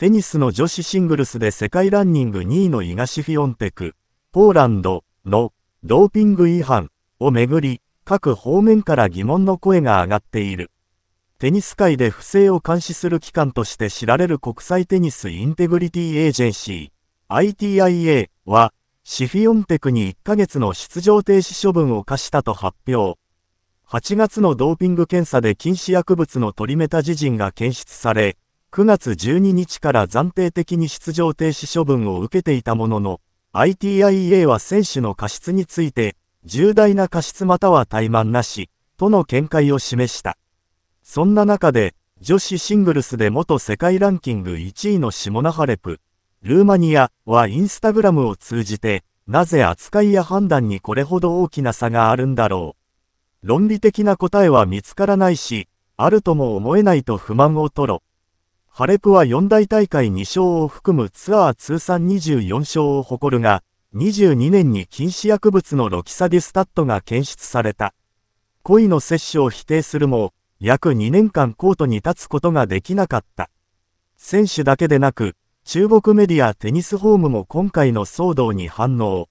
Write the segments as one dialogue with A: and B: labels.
A: テニスの女子シングルスで世界ランニング2位のイガシフィオンテク、ポーランドのドーピング違反をめぐり、各方面から疑問の声が上がっている。テニス界で不正を監視する機関として知られる国際テニスインテグリティエージェンシー ITIA はシフィオンテクに1ヶ月の出場停止処分を課したと発表。8月のドーピング検査で禁止薬物のトリメタジジンが検出され、9月12日から暫定的に出場停止処分を受けていたものの、ITIEA は選手の過失について、重大な過失または怠慢なし、との見解を示した。そんな中で、女子シングルスで元世界ランキング1位のシモナ・ハレプ、ルーマニアはインスタグラムを通じて、なぜ扱いや判断にこれほど大きな差があるんだろう。論理的な答えは見つからないし、あるとも思えないと不満を吐露。ハレプは四大大会2勝を含むツアー通算24勝を誇るが、22年に禁止薬物のロキサディスタットが検出された。恋の摂取を否定するも、約2年間コートに立つことができなかった。選手だけでなく、中国メディアテニスホームも今回の騒動に反応。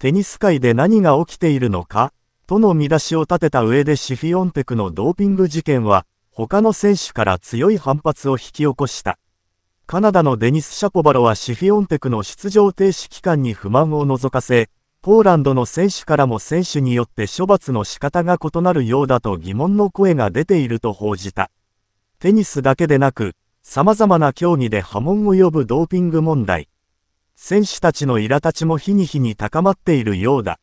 A: テニス界で何が起きているのかとの見出しを立てた上でシフィオンテクのドーピング事件は、他の選手から強い反発を引き起こした。カナダのデニス・シャポバロはシフィオンテクの出場停止期間に不満を除かせ、ポーランドの選手からも選手によって処罰の仕方が異なるようだと疑問の声が出ていると報じた。テニスだけでなく、様々な競技で波紋を呼ぶドーピング問題。選手たちの苛立ちも日に日に高まっているようだ。